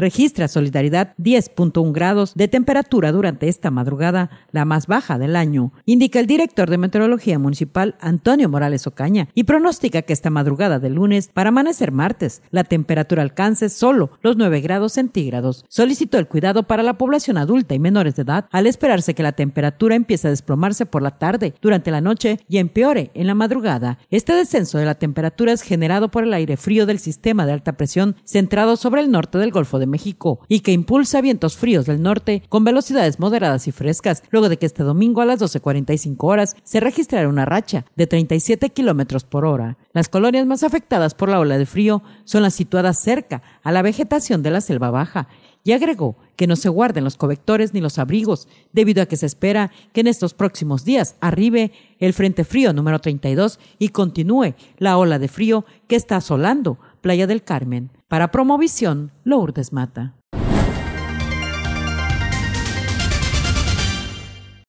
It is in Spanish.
registra Solidaridad 10.1 grados de temperatura durante esta madrugada, la más baja del año, indica el director de Meteorología Municipal Antonio Morales Ocaña, y pronostica que esta madrugada de lunes para amanecer martes la temperatura alcance solo los 9 grados centígrados. Solicitó el cuidado para la población adulta y menores de edad al esperarse que la temperatura empiece a desplomarse por la tarde, durante la noche y empeore en la madrugada. Este descenso de la temperatura es generado por el aire frío del sistema de alta presión centrado sobre el norte del Golfo de México y que impulsa vientos fríos del norte con velocidades moderadas y frescas, luego de que este domingo a las 12.45 horas se registrara una racha de 37 kilómetros por hora. Las colonias más afectadas por la ola de frío son las situadas cerca a la vegetación de la selva baja y agregó que no se guarden los covectores ni los abrigos, debido a que se espera que en estos próximos días arribe el Frente Frío número 32 y continúe la ola de frío que está asolando Playa del Carmen. Para Promovisión, Lourdes Mata.